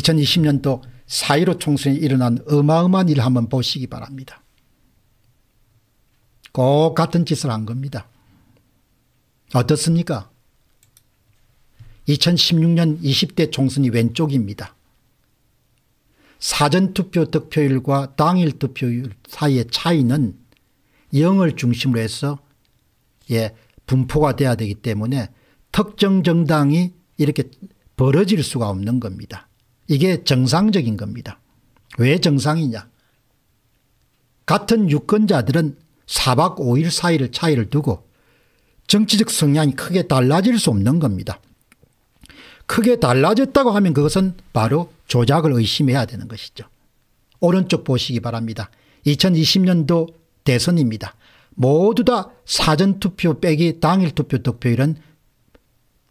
2020년도 4.15 총선에 일어난 어마어마한 일 한번 보시기 바랍니다. 꼭 같은 짓을 한 겁니다. 어떻습니까? 2016년 20대 총선이 왼쪽입니다. 사전투표 득표율과 당일 투표율 사이의 차이는 0을 중심으로 해서 예, 분포가 돼야 되기 때문에 특정 정당이 이렇게 벌어질 수가 없는 겁니다. 이게 정상적인 겁니다. 왜 정상이냐? 같은 유권자들은 4박 5일 사이를 차이를 두고 정치적 성향이 크게 달라질 수 없는 겁니다. 크게 달라졌다고 하면 그것은 바로 조작을 의심해야 되는 것이죠. 오른쪽 보시기 바랍니다. 2020년도 대선입니다. 모두 다 사전투표 빼기 당일투표 득표율은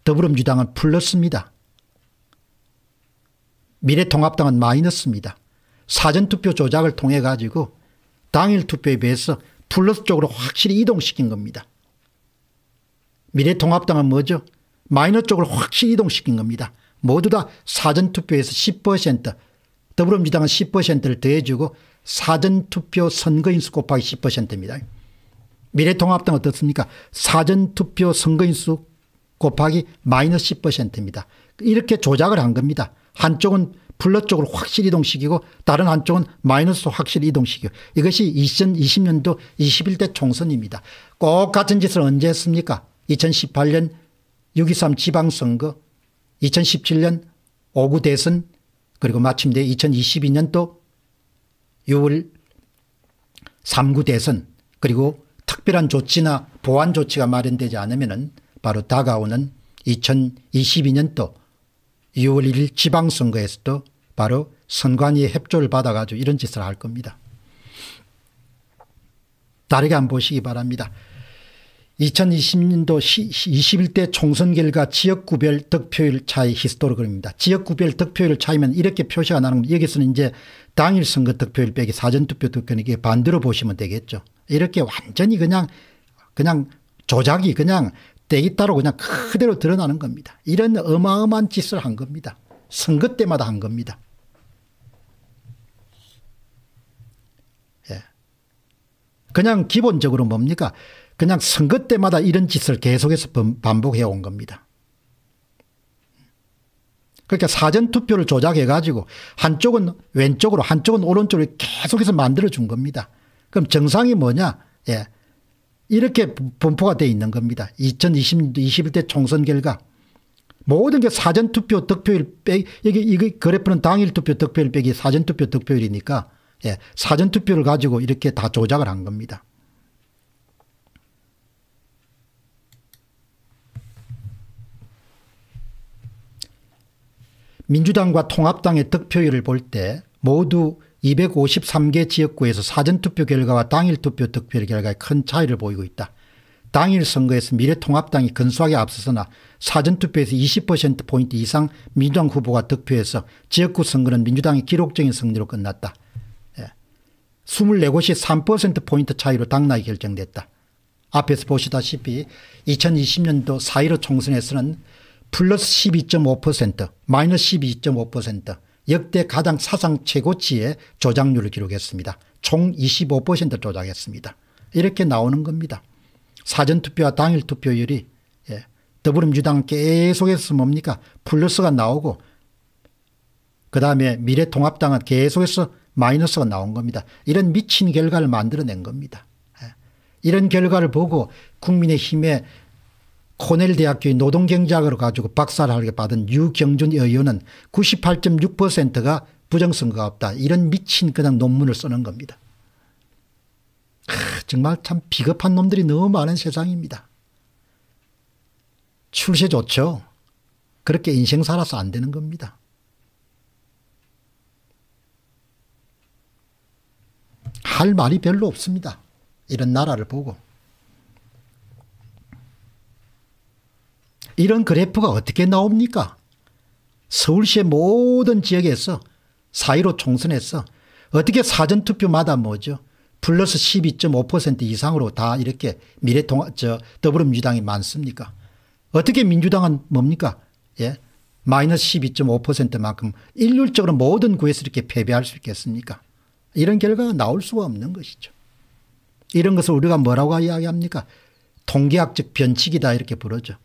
더불어민주당은 풀렸습니다. 미래통합당은 마이너스입니다. 사전투표 조작을 통해 가지고 당일 투표에 비해서 플러스 쪽으로 확실히 이동시킨 겁니다. 미래통합당은 뭐죠? 마이너 쪽으로 확실히 이동시킨 겁니다. 모두 다 사전투표에서 10% 더불어민주당은 10%를 더해주고 사전투표 선거인수 곱하기 10%입니다. 미래통합당 어떻습니까? 사전투표 선거인수 곱하기 마이너스 10%입니다. 이렇게 조작을 한 겁니다. 한쪽은 플러 쪽으로 확실히 이동시키고 다른 한쪽은 마이너스로 확실히 이동시키고 이것이 2020년도 21대 총선입니다. 꼭 같은 짓을 언제 했습니까? 2018년 6.23 지방선거 2017년 5구 대선 그리고 마침내 2022년도 6월 3구 대선 그리고 특별한 조치나 보완 조치가 마련되지 않으면 바로 다가오는 2022년도 2월 1일 지방선거에서도 바로 선관위의 협조를 받아가지고 이런 짓을 할 겁니다. 다르게 안 보시기 바랍니다. 2020년도 21대 총선 결과 지역구별 득표율 차이 히스토로그입니다 지역구별 득표율 차이면 이렇게 표시가 나는 겁니다. 여기서는 이제 당일 선거 득표율 빼기 사전투표 득표율 반대로 보시면 되겠죠. 이렇게 완전히 그냥 그냥 조작이 그냥 때기따로 그냥 그대로 드러나는 겁니다. 이런 어마어마한 짓을 한 겁니다. 선거 때마다 한 겁니다. 예. 그냥 기본적으로 뭡니까? 그냥 선거 때마다 이런 짓을 계속해서 반복해 온 겁니다. 그러니까 사전투표를 조작해가지고 한쪽은 왼쪽으로 한쪽은 오른쪽으로 계속해서 만들어준 겁니다. 그럼 정상이 뭐냐? 예. 이렇게 분포가 돼 있는 겁니다. 2021대 총선 결과. 모든 게 사전투표 득표율 빼기, 이게, 이게 그래프는 당일 투표 득표율 빼기 사전투표 득표율이니까, 예, 사전투표를 가지고 이렇게 다 조작을 한 겁니다. 민주당과 통합당의 득표율을 볼 때 모두 253개 지역구에서 사전투표 결과와 당일투표 득표 결과에 큰 차이를 보이고 있다. 당일 선거에서 미래통합당이 근소하게 앞서서나 사전투표에서 20%포인트 이상 민주당 후보가 득표해서 지역구 선거는 민주당의 기록적인 승리로 끝났다. 24곳이 예. 3%포인트 차이로 당락이 결정됐다. 앞에서 보시다시피 2020년도 4.15 총선에서는 플러스 12.5% 마이너스 12.5% 역대 가장 사상 최고치의 조작률을 기록했습니다. 총 25% 조작했습니다. 이렇게 나오는 겁니다. 사전투표와 당일투표율이 예, 더불어민주당 계속해서 뭡니까 플러스가 나오고 그 다음에 미래통합당은 계속해서 마이너스가 나온 겁니다. 이런 미친 결과를 만들어낸 겁니다. 예, 이런 결과를 보고 국민의힘의 코넬 대학교의 노동경제학으로 가지고 박사를 하게 받은 유경준 의원은 98.6%가 부정선거가 없다. 이런 미친 그냥 논문을 쓰는 겁니다. 하, 정말 참 비겁한 놈들이 너무 많은 세상입니다. 출세 좋죠. 그렇게 인생 살아서 안 되는 겁니다. 할 말이 별로 없습니다. 이런 나라를 보고. 이런 그래프가 어떻게 나옵니까? 서울시의 모든 지역에서 4.15 총선에서 어떻게 사전투표마다 뭐죠? 플러스 12.5% 이상으로 다 이렇게 미래통 저, 더불어민주당이 많습니까? 어떻게 민주당은 뭡니까? 예. 마이너스 12.5%만큼 일률적으로 모든 구에서 이렇게 패배할 수 있겠습니까? 이런 결과가 나올 수가 없는 것이죠. 이런 것을 우리가 뭐라고 이야기합니까? 통계학적 변칙이다 이렇게 부르죠.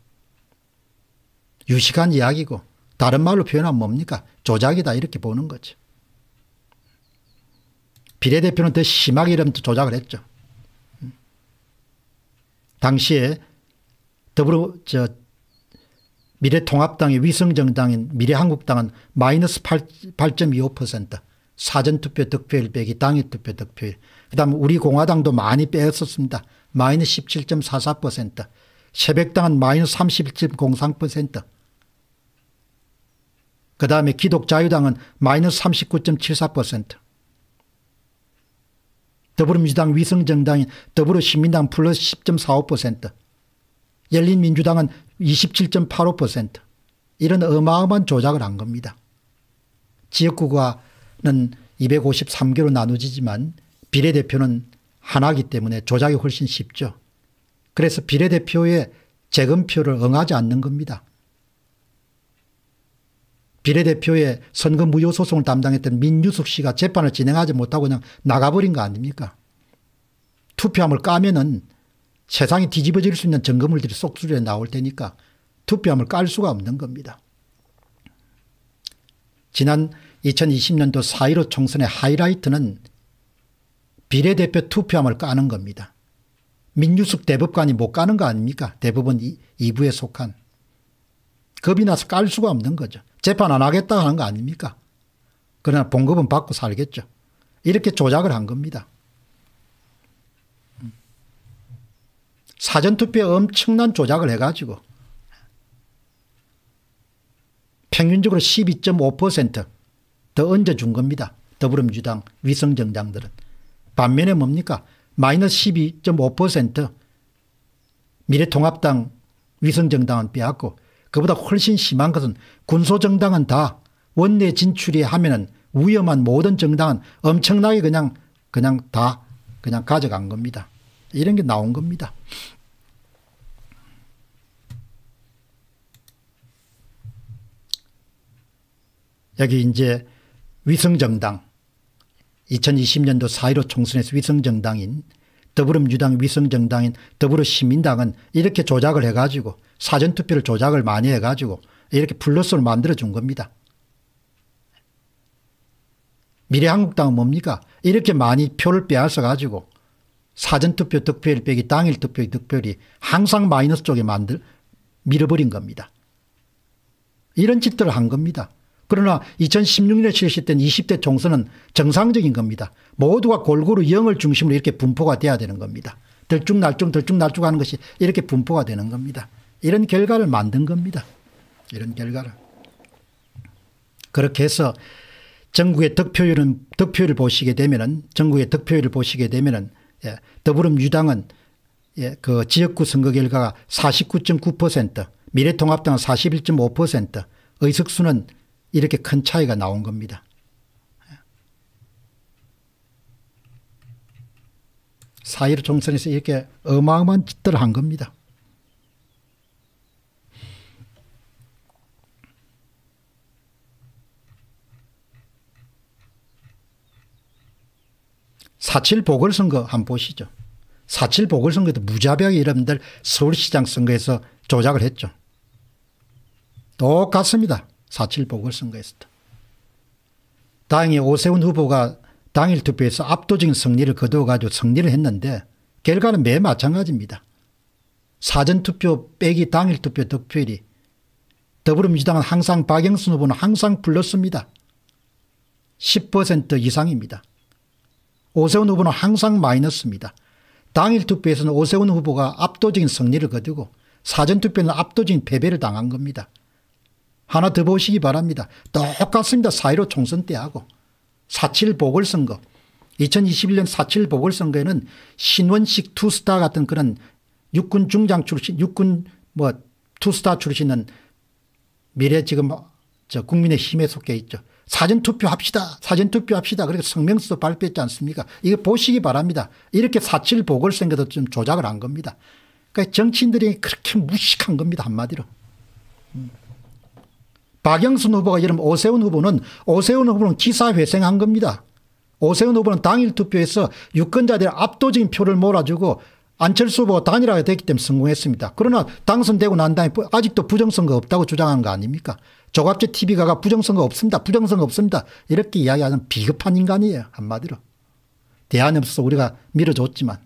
유식한 이야기고 다른 말로 표현하면 뭡니까? 조작이다 이렇게 보는 거죠. 비례대표는 더 심하게 이름 조작을 했죠. 당시에 더불어 저 미래통합당의 위성정당인 미래한국당은 마이너스 8.25% 사전투표 득표일 빼기 당일 투표 득표일. 그 다음 우리 공화당도 많이 빼었었습니다. 마이너스 17.44% 새벽당은 마이너스 31.03%. 그 다음에 기독자유당은 마이너스 39.74%. 더불어민주당 위성정당인 더불어시민당 플러스 10.45%. 열린민주당은 27.85%. 이런 어마어마한 조작을 한 겁니다. 지역구가는 253개로 나누지지만 비례대표는 하나기 때문에 조작이 훨씬 쉽죠. 그래서 비례대표의 재검표를 응하지 않는 겁니다. 비례대표의 선거 무효 소송을 담당했던 민유숙 씨가 재판을 진행하지 못하고 그냥 나가버린 거 아닙니까? 투표함을 까면은 세상이 뒤집어질 수 있는 증거물들이 쏙수리 나올 테니까 투표함을 깔 수가 없는 겁니다. 지난 2020년도 4.15 총선의 하이라이트는 비례대표 투표함을 까는 겁니다. 민유숙 대법관이 못 가는 거 아닙니까? 대법원 2부에 속한. 겁이 나서 깔 수가 없는 거죠. 재판 안 하겠다 하는 거 아닙니까? 그러나 봉급은 받고 살겠죠. 이렇게 조작을 한 겁니다. 음. 사전투표에 엄청난 조작을 해가지고 평균적으로 12.5%더 얹어준 겁니다. 더불어민주당 위성정당들은. 반면에 뭡니까? 마이너스 12.5% 미래통합당 위성정당은 빼앗고 그보다 훨씬 심한 것은 군소정당은 다 원내 진출이 하면은 위험한 모든 정당은 엄청나게 그냥 그냥 다 그냥 가져간 겁니다. 이런 게 나온 겁니다. 여기 이제 위성정당 2020년도 4.15 총선에서 위성정당인 더불어민주당 위성정당인 더불어시민당은 이렇게 조작을 해가지고 사전투표를 조작을 많이 해가지고 이렇게 플러스를 만들어준 겁니다. 미래한국당은 뭡니까? 이렇게 많이 표를 빼앗아가지고 사전투표 득표율 빼기 당일 투표 득표율이 항상 마이너스 쪽에 만들 밀어버린 겁니다. 이런 짓들을 한 겁니다. 그러나 2016년에 실시된 20대 총선은 정상적인 겁니다. 모두가 골고루 영을 중심으로 이렇게 분포가 돼야 되는 겁니다. 들쭉날쭉 들쭉날쭉 하는 것이 이렇게 분포가 되는 겁니다. 이런 결과를 만든 겁니다. 이런 결과를. 그렇게 해서 전국의 득표율은 득표율을 보시게 되면은 전국의 득표율을 보시게 되면은 예, 더불어민주당은 예, 그 지역구 선거 결과가 49.9% 미래통합당은 41.5% 의석수는 이렇게 큰 차이가 나온 겁니다. 사일 총선에서 이렇게 어마어마한 짓들을 한 겁니다. 사칠 보궐선거 한 번 보시죠. 사칠 보궐선거도 무자비하게 여러분들 서울시장 선거에서 조작을 했죠. 똑같습니다. 4.7 보궐선거에서도. 다행히 오세훈 후보가 당일 투표에서 압도적인 승리를 거두어가지고 승리를 했는데 결과는 매 마찬가지입니다. 사전투표 빼기 당일 투표 득표율이 더불어민주당은 항상 박영순 후보는 항상 불렀습니다. 10% 이상입니다. 오세훈 후보는 항상 마이너스입니다. 당일 투표에서는 오세훈 후보가 압도적인 승리를 거두고 사전투표는 압도적인 패배를 당한 겁니다. 하나 더 보시기 바랍니다. 똑같습니다. 4.15 총선 때하고. 4.7 보궐선거. 2021년 4.7 보궐선거에는 신원식 투스타 같은 그런 육군 중장 출신, 육군 뭐 투스타 출신은 미래 지금 저 국민의 힘에 속해 있죠. 사전투표 합시다. 사전투표 합시다. 그렇게 성명서도 발표했지 않습니까? 이거 보시기 바랍니다. 이렇게 4.7 보궐선거도 좀 조작을 한 겁니다. 그러니까 정치인들이 그렇게 무식한 겁니다. 한마디로. 음. 박영순 후보가 여름 오세훈 후보는 오세훈 후보는 기사회생한 겁니다. 오세훈 후보는 당일 투표에서 유권자들의 압도적인 표를 몰아주고 안철수 후보 단일화가 됐기 때문에 성공했습니다. 그러나 당선되고 난 다음에 아직도 부정선거 없다고 주장하는 거 아닙니까? 조갑제 TV가가 부정선거 없습니다. 부정선거 없습니다. 이렇게 이야기하는 비겁한 인간이에요. 한마디로. 대안이 없어서 우리가 밀어줬지만.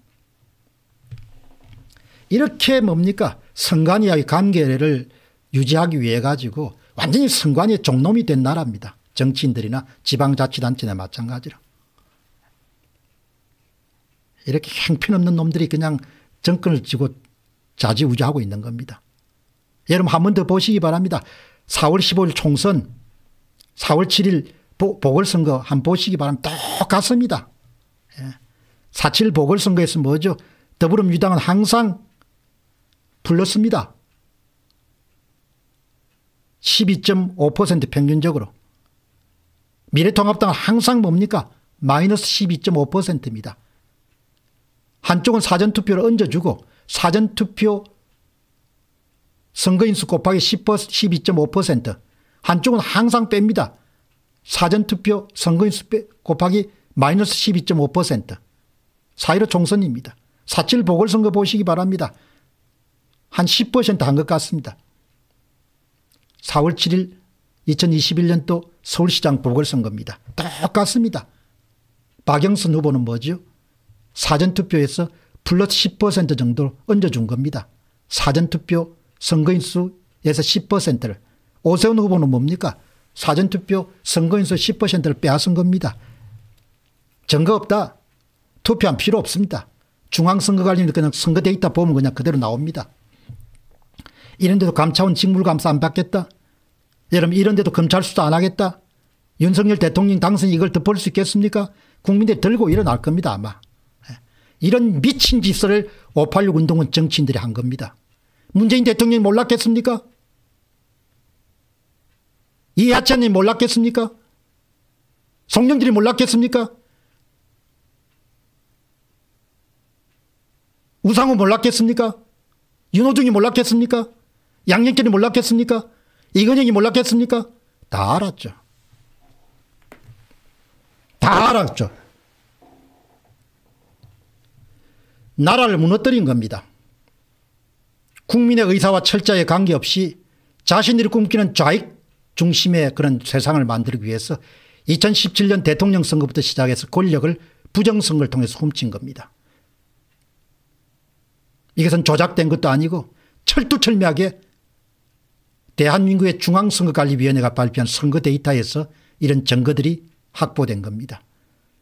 이렇게 뭡니까? 선관위와의 관계를 유지하기 위해 가지고 완전히 선관위의 종놈이 된 나라입니다. 정치인들이나 지방자치단체나 마찬가지로. 이렇게 행편없는 놈들이 그냥 정권을 쥐고 자지우지하고 있는 겁니다. 여러분 한 번 더 보시기 바랍니다. 4월 15일 총선, 4월 7일 보,궐선거 한 번 보시기 바랍니다. 똑같습니다. 예. 4.7 보궐선거에서 뭐죠? 더불어민주당은 항상 불렀습니다. 12.5% 평균적으로. 미래통합당은 항상 뭡니까? 마이너스 12.5%입니다. 한쪽은 사전투표를 얹어주고 사전투표 선거인수 곱하기 12.5% 한쪽은 항상 뺍니다. 사전투표 선거인수 곱하기 마이너스 12.5% 사이로 총선입니다. 사칠 보궐선거 보시기 바랍니다. 한 10%한 것 같습니다. 4월 7일 2021년도 서울시장 보궐선거입니다. 똑같습니다. 박영선 후보는 뭐죠? 사전투표에서 플러스 10% 정도 얹어준 겁니다. 사전투표 선거인수에서 10%를 오세훈 후보는 뭡니까? 사전투표 선거인수 10%를 빼앗은 겁니다. 증거 없다. 투표한 필요 없습니다. 중앙선거관리는 그냥 선거 데이터 보면 그냥 그대로 나옵니다. 이런데도 감차원 직물감사 안 받겠다? 여러분 이런데도 검찰 수사 안 하겠다? 윤석열 대통령 당선이 걸 덮을 수 있겠습니까? 국민들이 들고 일어날 겁니다 아마. 예. 이런 미친 짓을 586 운동은 정치인들이 한 겁니다. 문재인 대통령이 몰랐겠습니까? 이하찬이 몰랐겠습니까? 성령들이 몰랐겠습니까? 우상호 몰랐겠습니까? 윤호중이 몰랐겠습니까? 양년길이 몰랐겠습니까? 이근영이 몰랐겠습니까? 다 알았죠. 다 알았죠. 나라를 무너뜨린 겁니다. 국민의 의사와 철저히 관계없이 자신들이 꿈꾸는 좌익 중심의 그런 세상을 만들기 위해서 2017년 대통령 선거부터 시작해서 권력을 부정선거를 통해서 훔친 겁니다. 이것은 조작된 것도 아니고 철두철미하게 대한민국의 중앙선거관리위원회가 발표한 선거 데이터에서 이런 증거들이 확보된 겁니다.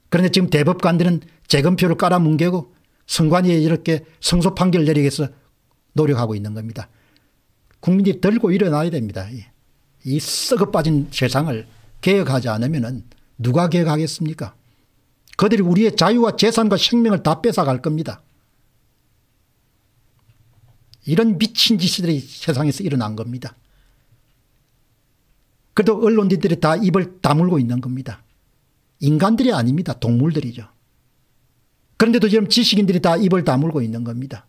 그런데 지금 대법관들은 재검표를 깔아뭉개고 선관위에 이렇게 성소 판결 내리기 위해서 노력하고 있는 겁니다. 국민이 들고 일어나야 됩니다. 이 썩어 빠진 세상을 개혁하지 않으면 누가 개혁하겠습니까? 그들이 우리의 자유와 재산과 생명을 다 뺏어갈 겁니다. 이런 미친 짓들이 세상에서 일어난 겁니다. 그래도 언론인들이 다 입을 다물고 있는 겁니다. 인간들이 아닙니다. 동물들이죠. 그런데도 지금 지식인들이 다 입을 다물고 있는 겁니다.